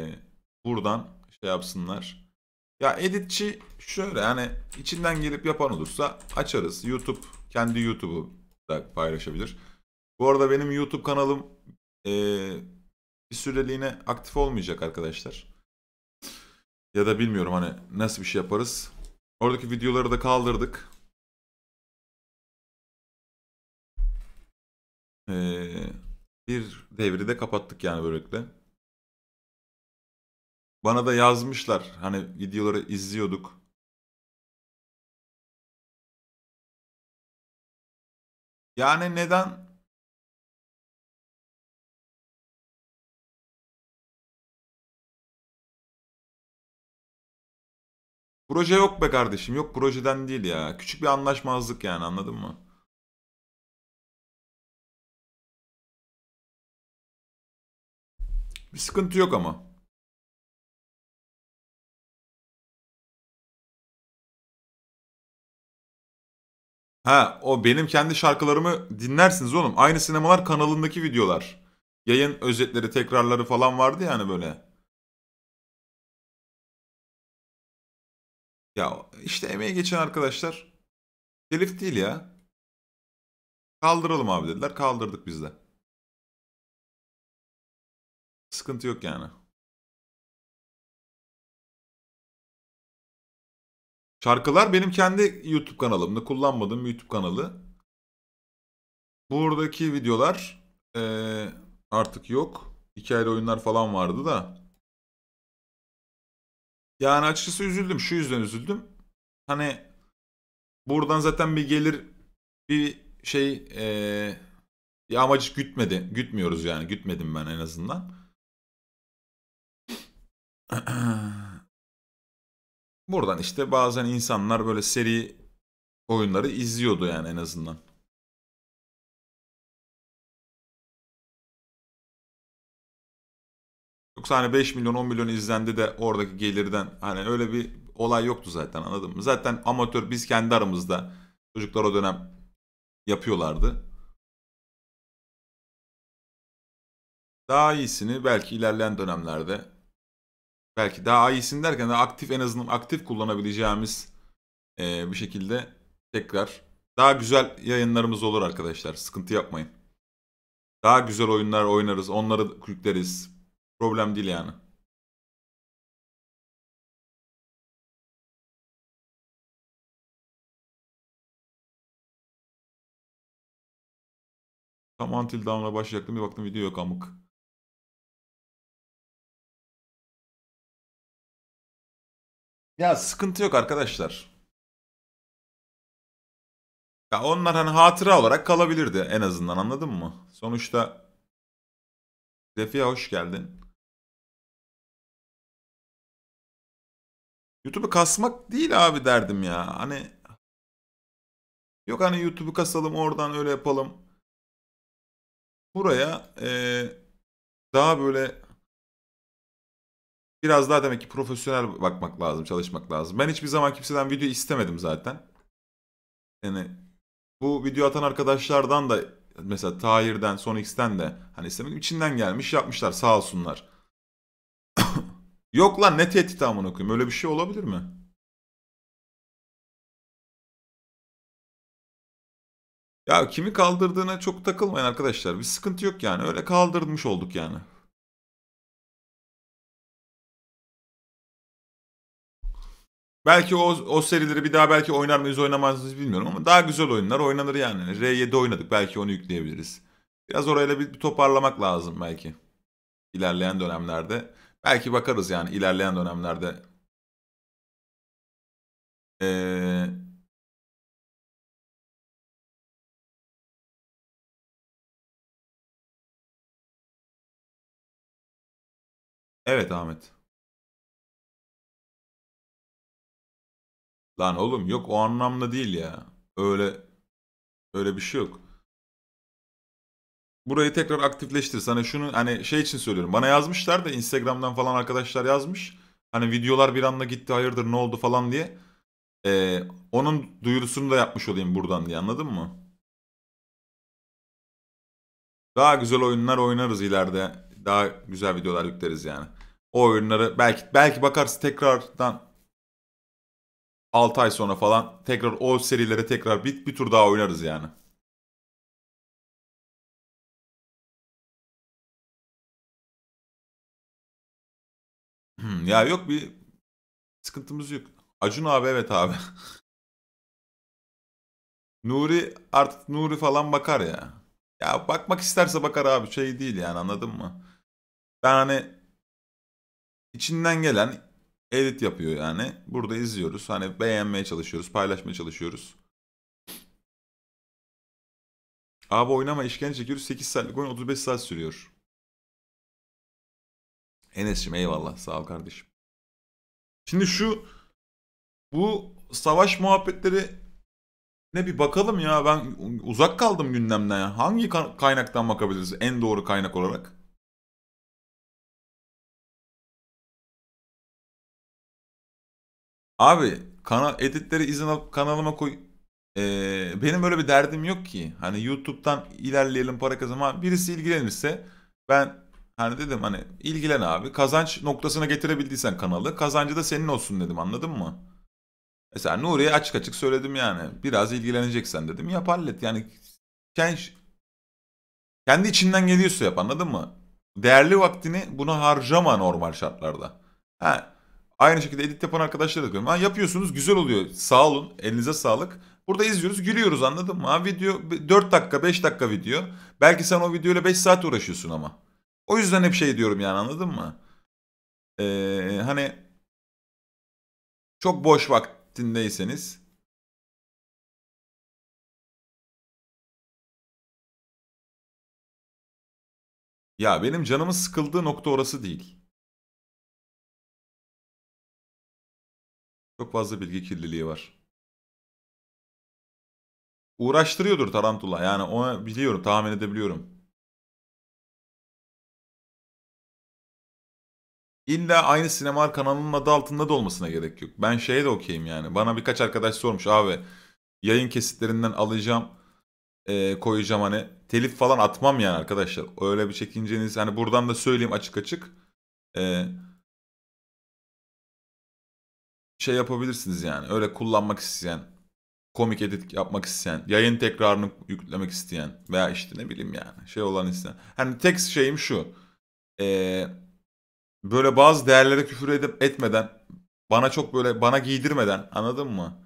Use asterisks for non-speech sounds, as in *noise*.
E, buradan şey yapsınlar. Ya editçi şöyle yani içinden gelip yapan olursa açarız. YouTube kendi YouTube'u da paylaşabilir. Bu arada benim YouTube kanalım e, bir süreliğine aktif olmayacak arkadaşlar. Ya da bilmiyorum hani nasıl bir şey yaparız. Oradaki videoları da kaldırdık. Ee, bir devri de kapattık yani böylelikle. Bana da yazmışlar. Hani videoları izliyorduk. Yani neden Proje yok be kardeşim. Yok projeden değil ya. Küçük bir anlaşmazlık yani anladın mı? Bir sıkıntı yok ama. Ha o benim kendi şarkılarımı dinlersiniz oğlum. Aynı sinemalar kanalındaki videolar. Yayın özetleri, tekrarları falan vardı yani böyle. Ya işte emeği geçen arkadaşlar telif değil ya. Kaldıralım abi dediler. Kaldırdık biz de. Sıkıntı yok yani. Şarkılar benim kendi YouTube kanalımda kullanmadığım YouTube kanalı. Buradaki videolar ee, artık yok. Hikayeli oyunlar falan vardı da. Yani açıkçası üzüldüm. Şu yüzden üzüldüm. Hani buradan zaten bir gelir bir şey ee, bir amacı gütmedi. Gütmüyoruz yani. Gütmedim ben en azından. *clears throat* Buradan işte bazen insanlar böyle seri oyunları izliyordu yani en azından. Yoksa hani 5 milyon 10 milyon izlendi de oradaki gelirden hani öyle bir olay yoktu zaten anladın mı? Zaten amatör biz kendi aramızda çocuklar o dönem yapıyorlardı. Daha iyisini belki ilerleyen dönemlerde belki daha iyisini derken daha aktif en azından aktif kullanabileceğimiz e, bir şekilde tekrar daha güzel yayınlarımız olur arkadaşlar. Sıkıntı yapmayın. Daha güzel oyunlar oynarız. Onları yükleriz. Problem değil yani. Tam Until Dawn'la başlayacaktım. Bir baktım video yok amık. Ya sıkıntı yok arkadaşlar. Ya onlar hani hatıra olarak kalabilirdi en azından anladın mı? Sonuçta Refi'ye hoş geldin. YouTube'u kasmak değil abi derdim ya. Hani yok hani YouTube'u kasalım oradan öyle yapalım. Buraya ee, daha böyle Biraz daha demek ki profesyonel bakmak lazım, çalışmak lazım. Ben hiçbir zaman kimseden video istemedim zaten. Yani bu video atan arkadaşlardan da mesela Tahir'den, Sonix'ten de hani istemedim. içinden gelmiş yapmışlar sağ olsunlar. *coughs* Yok lan ne tehdit amına koyayım öyle bir şey olabilir mi? Ya kimi kaldırdığına çok takılmayın arkadaşlar. Bir sıkıntı yok yani. Öyle kaldırmış olduk yani. Belki o, o serileri bir daha belki oynar mıyız oynamaz mıyız bilmiyorum ama daha güzel oyunlar oynanır yani. Hani R7 oynadık belki onu yükleyebiliriz. Biraz orayla bir, bir toparlamak lazım belki. İlerleyen dönemlerde. Belki bakarız yani ilerleyen dönemlerde. Ee, Evet Ahmet. Lan oğlum yok o anlamda değil ya. Öyle öyle bir şey yok. Burayı tekrar aktifleştir. Sana şunu hani şey için söylüyorum. Bana yazmışlar da Instagram'dan falan arkadaşlar yazmış. Hani videolar bir anda gitti hayırdır ne oldu falan diye. Ee, onun duyurusunu da yapmış olayım buradan diye anladın mı? Daha güzel oyunlar oynarız ileride. Daha güzel videolar yükleriz yani. O oyunları belki belki bakarsın tekrardan 6 ay sonra falan tekrar o serilere tekrar bir, bir tur daha oynarız yani. Hmm, ya yok bir sıkıntımız yok. Acun abi evet abi. *laughs* Nuri artık Nuri falan bakar ya. Ya bakmak isterse bakar abi şey değil yani anladın mı? Ben hani içinden gelen edit yapıyor yani. Burada izliyoruz. Hani beğenmeye çalışıyoruz, paylaşmaya çalışıyoruz. Abi oynama işkence çekiyoruz. 8 saatlik oyun 35 saat sürüyor. Enes'cim eyvallah. Sağ ol kardeşim. Şimdi şu bu savaş muhabbetleri ne bir bakalım ya ben uzak kaldım gündemden ya. Hangi kaynaktan bakabiliriz en doğru kaynak olarak? Abi kanal editleri izin alıp kanalıma koy. Ee, benim böyle bir derdim yok ki. Hani YouTube'dan ilerleyelim para kazanma. Birisi ilgilenirse ben hani dedim hani ilgilen abi. Kazanç noktasına getirebildiysen kanalı kazancı da senin olsun dedim anladın mı? Mesela Nuri'ye açık açık söyledim yani. Biraz ilgileneceksen dedim yap hallet. Yani kendi, kendi içinden geliyorsa yap anladın mı? Değerli vaktini buna harcama normal şartlarda. Ha, Aynı şekilde edit yapan arkadaşlara da koyuyorum. Ha, yapıyorsunuz güzel oluyor. Sağ olun. Elinize sağlık. Burada izliyoruz gülüyoruz anladın mı? Ha, video 4 dakika 5 dakika video. Belki sen o videoyla 5 saat uğraşıyorsun ama. O yüzden hep şey diyorum yani anladın mı? Ee, hani çok boş vaktindeyseniz Ya benim canımın sıkıldığı nokta orası değil. Çok fazla bilgi kirliliği var. Uğraştırıyordur Tarantula. Yani onu biliyorum, tahmin edebiliyorum. İlla aynı sinema kanalının adı altında da olmasına gerek yok. Ben şeye de okeyim yani. Bana birkaç arkadaş sormuş abi yayın kesitlerinden alacağım e, koyacağım hani telif falan atmam yani arkadaşlar. Öyle bir çekinceniz hani buradan da söyleyeyim açık açık. Eee şey yapabilirsiniz yani. Öyle kullanmak isteyen, komik edit yapmak isteyen, yayın tekrarını yüklemek isteyen veya işte ne bileyim yani şey olan isteyen. Hani tek şeyim şu. Ee, böyle bazı değerlere küfür edip etmeden, bana çok böyle bana giydirmeden anladın mı?